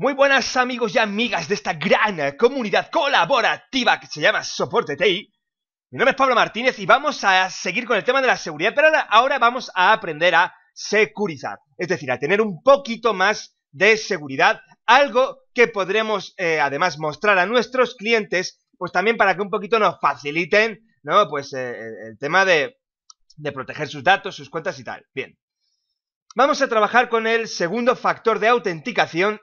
Muy buenas amigos y amigas de esta gran comunidad colaborativa que se llama Soporte TI. Mi nombre es Pablo Martínez y vamos a seguir con el tema de la seguridad, pero ahora vamos a aprender a securizar, es decir, a tener un poquito más de seguridad, algo que podremos eh, además mostrar a nuestros clientes, pues también para que un poquito nos faciliten, ¿no? Pues eh, el tema de, de proteger sus datos, sus cuentas y tal. Bien. Vamos a trabajar con el segundo factor de autenticación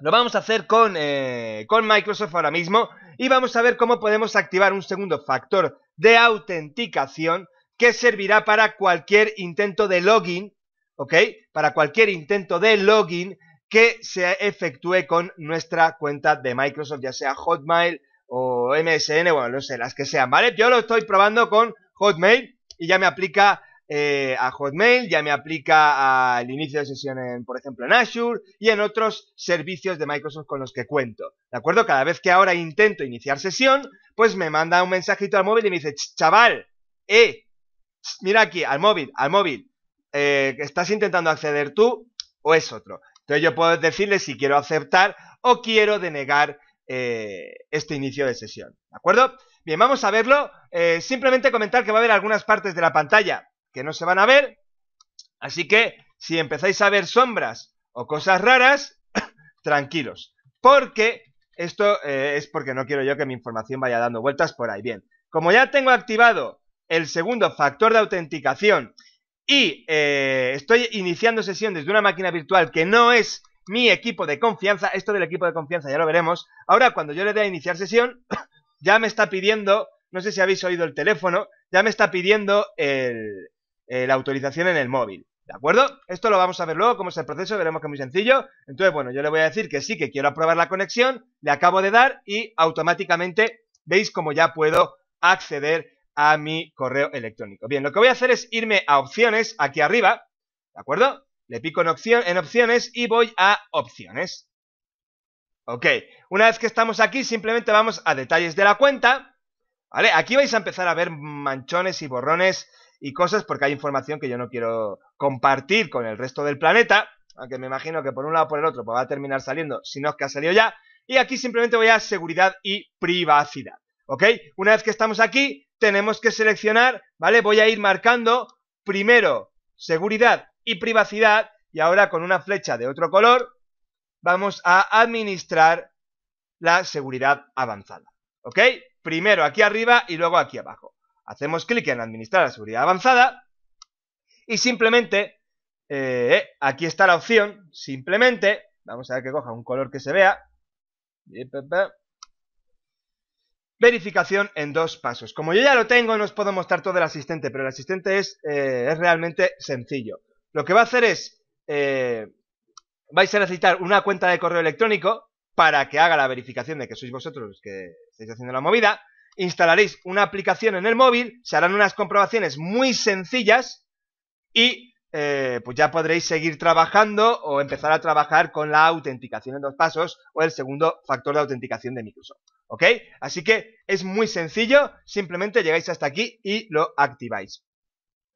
lo vamos a hacer eh, con, Microsoft ahora mismo y vamos a ver cómo podemos activar un segundo factor de autenticación que servirá para cualquier intento de login, ¿ok? Para cualquier intento de login que se efectúe con nuestra cuenta de Microsoft, ya sea Hotmail o MSN, bueno, no sé, las que sean, ¿vale? Yo lo estoy probando con Hotmail y ya me aplica eh, a Hotmail, ya me aplica al inicio de sesión, en, por ejemplo, en Azure y en otros servicios de Microsoft con los que cuento. ¿De acuerdo? Cada vez que ahora intento iniciar sesión, pues me manda un mensajito al móvil y me dice, chaval, eh, mira aquí, al móvil, al móvil, eh, ¿estás intentando acceder tú o es otro? Entonces yo puedo decirle si quiero aceptar o quiero denegar eh, este inicio de sesión. ¿De acuerdo? Bien, vamos a verlo. simplemente comentar que va a haber algunas partes de la pantalla que no se van a ver. Así que si empezáis a ver sombras o cosas raras, tranquilos. Porque esto eh, es porque no quiero yo que mi información vaya dando vueltas por ahí. Bien, como ya tengo activado el segundo factor de autenticación y eh, estoy iniciando sesión desde una máquina virtual que no es mi equipo de confianza, esto del equipo de confianza ya lo veremos, ahora cuando yo le dé a iniciar sesión, ya me está pidiendo, no sé si habéis oído el teléfono, ya me está pidiendo el, eh, la autorización en el móvil. ¿De acuerdo? Esto lo vamos a ver luego, cómo es el proceso, veremos que es muy sencillo. Entonces, bueno, yo le voy a decir que sí, que quiero aprobar la conexión, le acabo de dar y automáticamente veis cómo ya puedo acceder a mi correo electrónico. Bien, lo que voy a hacer es irme a opciones aquí arriba, ¿de acuerdo? Le pico en, en opciones y voy a opciones. Ok, una vez que estamos aquí simplemente vamos a detalles de la cuenta, ¿vale? Aquí vais a empezar a ver manchones y borrones y cosas porque hay información que yo no quiero compartir con el resto del planeta, aunque me imagino que por un lado o por el otro pues va a terminar saliendo, si no es que ha salido ya, y aquí simplemente voy a seguridad y privacidad, ¿ok? Una vez que estamos aquí, tenemos que seleccionar, ¿vale? Voy a ir marcando primero seguridad y privacidad, y ahora con una flecha de otro color, vamos a administrar la seguridad avanzada, ¿ok? Primero aquí arriba y luego aquí abajo hacemos clic en administrar la seguridad avanzada y simplemente, eh, aquí está la opción, simplemente, vamos a ver que coja un color que se vea, verificación en dos pasos. Como yo ya lo tengo, no os puedo mostrar todo el asistente, pero el asistente es, eh, es realmente sencillo. Lo que va a hacer es, eh, vais a necesitar una cuenta de correo electrónico para que haga la verificación de que sois vosotros los que estáis haciendo la movida, instalaréis una aplicación en el móvil, se harán unas comprobaciones muy sencillas y eh, pues ya podréis seguir trabajando o empezar a trabajar con la autenticación en dos pasos o el segundo factor de autenticación de Microsoft. ¿Ok? Así que es muy sencillo, simplemente llegáis hasta aquí y lo activáis.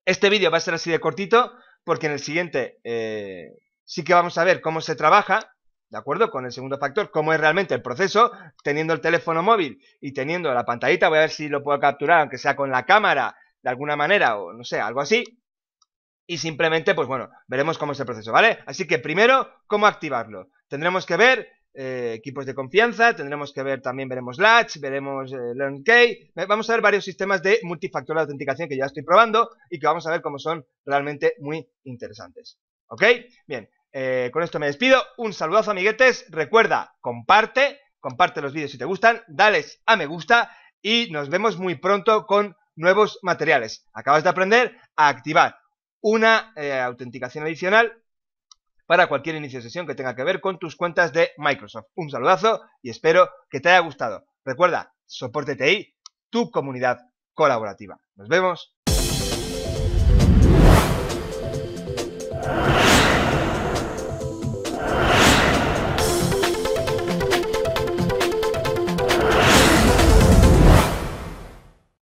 Este vídeo va a ser así de cortito porque en el siguiente eh, sí que vamos a ver cómo se trabaja ¿de acuerdo? Con el segundo factor, cómo es realmente el proceso, teniendo el teléfono móvil y teniendo la pantallita, voy a ver si lo puedo capturar, aunque sea con la cámara, de alguna manera, o no sé, algo así. Y simplemente, pues bueno, veremos cómo es el proceso, ¿vale? Así que primero, cómo activarlo. Tendremos que ver eh, equipos de confianza, tendremos que ver también, veremos Latch, veremos eh, LearnKey, vamos a ver varios sistemas de multifactor de autenticación que ya estoy probando y que vamos a ver cómo son realmente muy interesantes. ¿Ok? Bien, eh, con esto me despido. Un saludazo, amiguetes. Recuerda, comparte, comparte los vídeos si te gustan, dales a me gusta y nos vemos muy pronto con nuevos materiales. Acabas de aprender a activar una eh, autenticación adicional para cualquier inicio de sesión que tenga que ver con tus cuentas de Microsoft. Un saludazo y espero que te haya gustado. Recuerda, soporte TI, tu comunidad colaborativa. Nos vemos